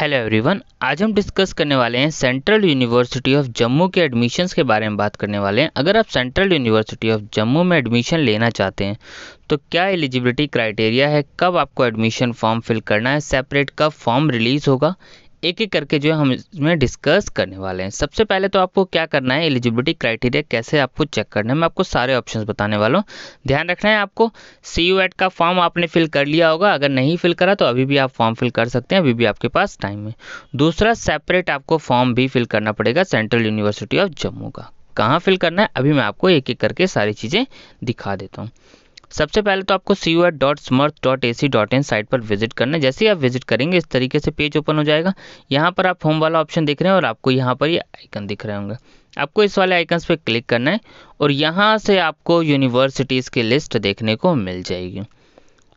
hello everyone आज हम discuss करने वाले हैं सेंट्रल यूनिवर्सिटी ऑफ जम्मू के एडमिशन्स के बारे में बात करने वाले हैं अगर आप सेंट्रल यूनिवर्सिटी ऑफ जम्मू में एडमिशन लेना चाहते हैं तो क्या एलिजिबिलिटी क्राइटेरिया है कब आपको एडमिशन फॉर्म फिल करना है सेपरेट कब फॉर्म रिलीज़ होगा एक एक करके जो है हम इसमें डिस्कस करने वाले हैं सबसे पहले तो आपको क्या करना है एलिजिबिलिटी क्राइटेरिया कैसे आपको चेक करना है मैं आपको सारे ऑप्शंस बताने वाला हूँ ध्यान रखना है आपको सी यू एट का फॉर्म आपने फिल कर लिया होगा अगर नहीं फिल करा तो अभी भी आप फॉर्म फिल कर सकते हैं अभी भी आपके पास टाइम है दूसरा सेपरेट आपको फॉर्म भी फिल करना पड़ेगा सेंट्रल यूनिवर्सिटी ऑफ जम्मू का कहाँ फिल करना है अभी मैं आपको एक एक करके सारी चीज़ें दिखा देता हूँ सबसे पहले तो आपको C U ET dot Samarth dot A C dot in site पर विजिट करना है जैसे ही आप विजिट करेंगे इस तरीके से पेज ओपन हो जाएगा यहाँ पर आप होम वाला ऑप्शन देख रहे हैं और आपको यहाँ पर ये यह आइकन दिख रहे होंगे आपको इस वाले आइकन्स पर क्लिक करना है और यहाँ से आपको यूनिवर्सिटीज़ की लिस्ट देखने को मिल जाएगी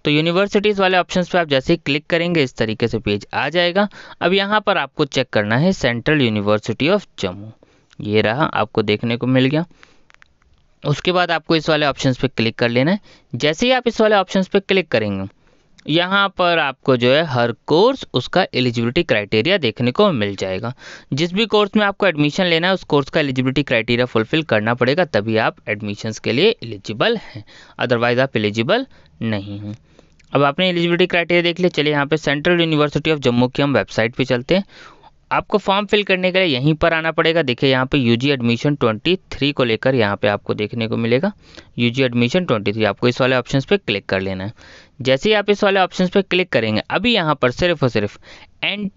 तो यूनिवर्सिटीज़ वाले ऑप्शन पर आप जैसे ही क्लिक करेंगे इस तरीके से पेज आ जाएगा अब यहाँ पर आपको चेक करना है सेंट्रल यूनिवर्सिटी ऑफ जम्मू ये रहा आपको देखने को मिल गया उसके बाद आपको इस वाले ऑप्शन पे क्लिक कर लेना है जैसे ही आप इस वाले ऑप्शन पे क्लिक करेंगे यहाँ पर आपको जो है हर कोर्स उसका एलिजिबिलिटी क्राइटेरिया देखने को मिल जाएगा जिस भी कोर्स में आपको एडमिशन लेना है उस कोर्स का एलिजिबिलिटी क्राइटेरिया फुलफिल करना पड़ेगा तभी आप एडमिशन्स के लिए एलिजिबल हैं अदरवाइज आप एलिजिबल नहीं हैं अब आपने एलिजिबिलिटी क्राइटेरिया देख लिया चलिए यहाँ पे सेंट्रल यूनिवर्सिटी ऑफ जम्मू की हम वेबसाइट पे चलते हैं आपको फॉर्म फिल करने के लिए यहीं पर आना पड़ेगा देखिए यहाँ पे यूजी एडमिशन 23 को लेकर यहाँ पे आपको देखने को मिलेगा यूजी एडमिशन 23 आपको इस वाले ऑप्शन पे क्लिक कर लेना है जैसे ही आप इस वाले ऑप्शन पर क्लिक करेंगे अभी यहाँ पर सिर्फ और सिर्फ एन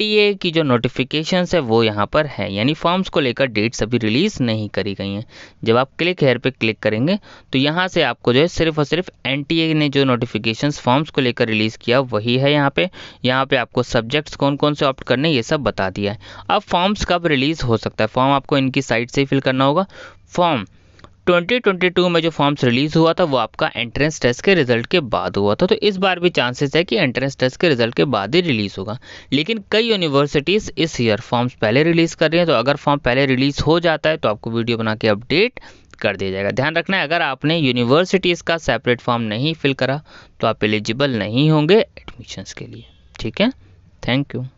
की जो नोटिफिकेशन है वो यहाँ पर है यानी फॉर्म्स को लेकर डेट्स अभी रिलीज़ नहीं करी गई हैं जब आप क्लिक हेयर पे क्लिक करेंगे तो यहाँ से आपको जो है सिर्फ और सिर्फ एन ने जो नोटिफिकेशन फॉर्म्स को लेकर रिलीज़ किया वही है यहाँ पे यहाँ पे आपको सब्जेक्ट्स कौन कौन से ऑप्ट करने ये सब बता दिया है अब फॉर्म्स कब रिलीज़ हो सकता है फॉर्म आपको इनकी साइट से ही फिल करना होगा फॉर्म 2022 में जो फॉर्म्स रिलीज हुआ था वो आपका एंट्रेंस टेस्ट के रिजल्ट के बाद हुआ था तो इस बार भी चांसेस है कि एंट्रेंस टेस्ट के रिजल्ट के बाद ही रिलीज होगा लेकिन कई यूनिवर्सिटीज़ इस ईयर फॉर्म्स पहले रिलीज कर रही हैं तो अगर फॉर्म पहले रिलीज हो जाता है तो आपको वीडियो बना के अपडेट कर दिया जाएगा ध्यान रखना है अगर आपने यूनिवर्सिटीज़ का सेपरेट फॉर्म नहीं फिल करा तो आप एलिजिबल नहीं होंगे एडमिशन्स के लिए ठीक है थैंक यू